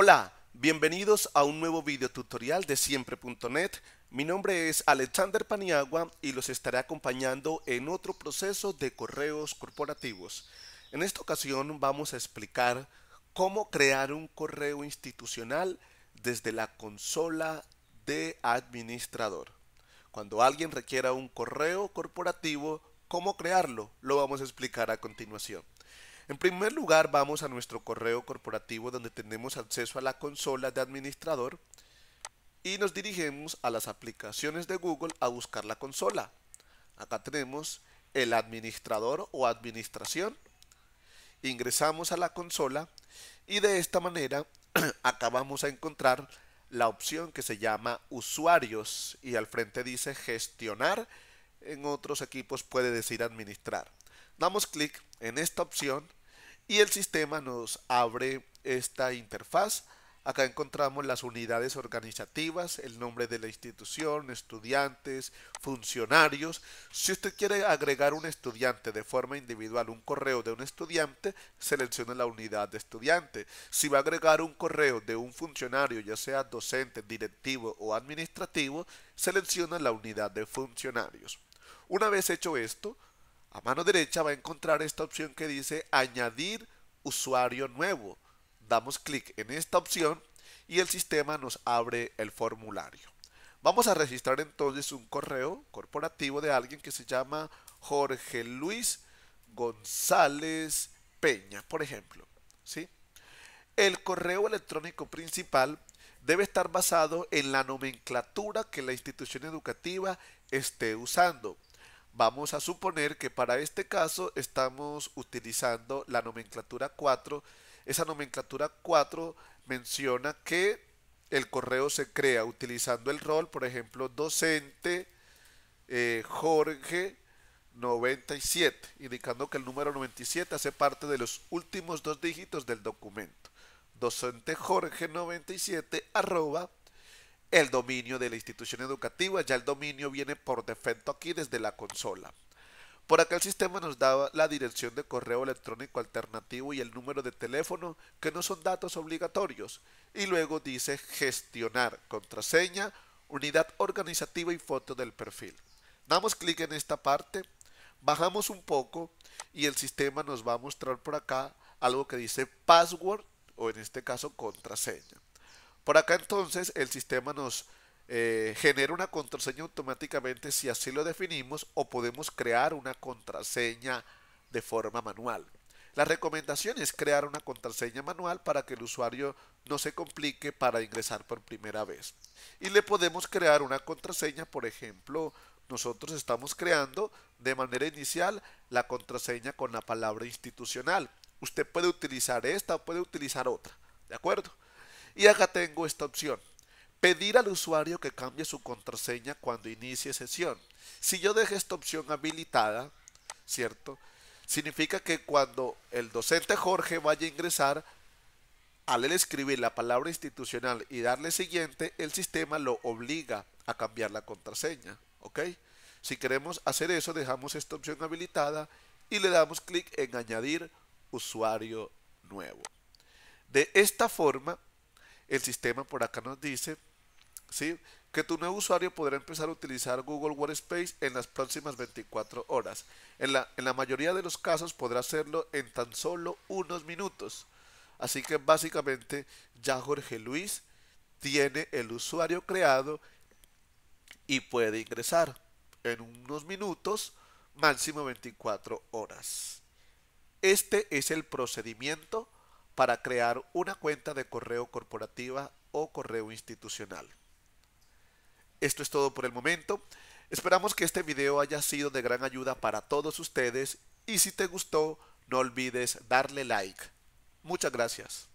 Hola, bienvenidos a un nuevo video tutorial de siempre.net. Mi nombre es Alexander Paniagua y los estaré acompañando en otro proceso de correos corporativos. En esta ocasión vamos a explicar cómo crear un correo institucional desde la consola de administrador. Cuando alguien requiera un correo corporativo, ¿cómo crearlo? Lo vamos a explicar a continuación. En primer lugar, vamos a nuestro correo corporativo donde tenemos acceso a la consola de administrador y nos dirigimos a las aplicaciones de Google a buscar la consola. Acá tenemos el administrador o administración. Ingresamos a la consola y de esta manera acá vamos a encontrar la opción que se llama usuarios y al frente dice gestionar. En otros equipos puede decir administrar. Damos clic en esta opción y el sistema nos abre esta interfaz. Acá encontramos las unidades organizativas, el nombre de la institución, estudiantes, funcionarios. Si usted quiere agregar un estudiante de forma individual, un correo de un estudiante, seleccione la unidad de estudiante. Si va a agregar un correo de un funcionario, ya sea docente, directivo o administrativo, selecciona la unidad de funcionarios. Una vez hecho esto, a mano derecha va a encontrar esta opción que dice añadir usuario nuevo. Damos clic en esta opción y el sistema nos abre el formulario. Vamos a registrar entonces un correo corporativo de alguien que se llama Jorge Luis González Peña, por ejemplo. ¿sí? El correo electrónico principal debe estar basado en la nomenclatura que la institución educativa esté usando. Vamos a suponer que para este caso estamos utilizando la nomenclatura 4. Esa nomenclatura 4 menciona que el correo se crea utilizando el rol, por ejemplo, docente eh, Jorge 97, indicando que el número 97 hace parte de los últimos dos dígitos del documento. Docente Jorge 97 arroba el dominio de la institución educativa, ya el dominio viene por defecto aquí desde la consola. Por acá el sistema nos da la dirección de correo electrónico alternativo y el número de teléfono, que no son datos obligatorios. Y luego dice gestionar, contraseña, unidad organizativa y foto del perfil. Damos clic en esta parte, bajamos un poco y el sistema nos va a mostrar por acá algo que dice password o en este caso contraseña. Por acá entonces el sistema nos eh, genera una contraseña automáticamente si así lo definimos o podemos crear una contraseña de forma manual. La recomendación es crear una contraseña manual para que el usuario no se complique para ingresar por primera vez. Y le podemos crear una contraseña, por ejemplo, nosotros estamos creando de manera inicial la contraseña con la palabra institucional. Usted puede utilizar esta o puede utilizar otra, ¿de acuerdo? Y acá tengo esta opción. Pedir al usuario que cambie su contraseña cuando inicie sesión. Si yo dejo esta opción habilitada, ¿cierto? Significa que cuando el docente Jorge vaya a ingresar, al escribir la palabra institucional y darle siguiente, el sistema lo obliga a cambiar la contraseña. ¿Ok? Si queremos hacer eso, dejamos esta opción habilitada y le damos clic en añadir usuario nuevo. De esta forma, el sistema por acá nos dice ¿sí? que tu nuevo usuario podrá empezar a utilizar Google Workspace en las próximas 24 horas. En la, en la mayoría de los casos podrá hacerlo en tan solo unos minutos. Así que básicamente ya Jorge Luis tiene el usuario creado y puede ingresar en unos minutos, máximo 24 horas. Este es el procedimiento para crear una cuenta de correo corporativa o correo institucional. Esto es todo por el momento. Esperamos que este video haya sido de gran ayuda para todos ustedes y si te gustó, no olvides darle like. Muchas gracias.